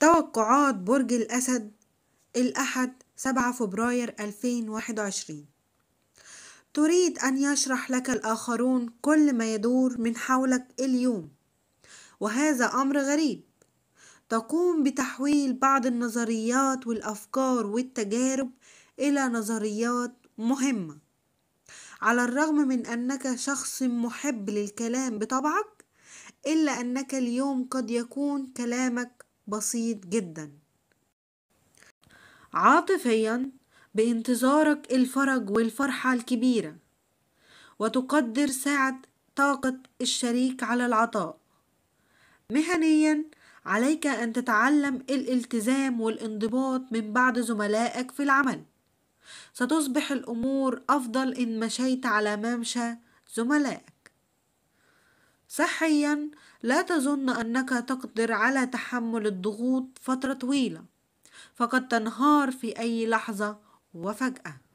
توقعات برج الأسد الأحد 7 فبراير 2021 تريد أن يشرح لك الآخرون كل ما يدور من حولك اليوم وهذا أمر غريب تقوم بتحويل بعض النظريات والأفكار والتجارب إلى نظريات مهمة على الرغم من أنك شخص محب للكلام بطبعك إلا أنك اليوم قد يكون كلامك بسيط جدا عاطفيا بانتظارك الفرج والفرحة الكبيرة وتقدر سعة طاقة الشريك على العطاء مهنيا عليك أن تتعلم الالتزام والانضباط من بعض زملائك في العمل ستصبح الأمور أفضل إن مشيت على ممشى زملائك صحيا لا تظن أنك تقدر على تحمل الضغوط فترة طويلة فقد تنهار في أي لحظة وفجأة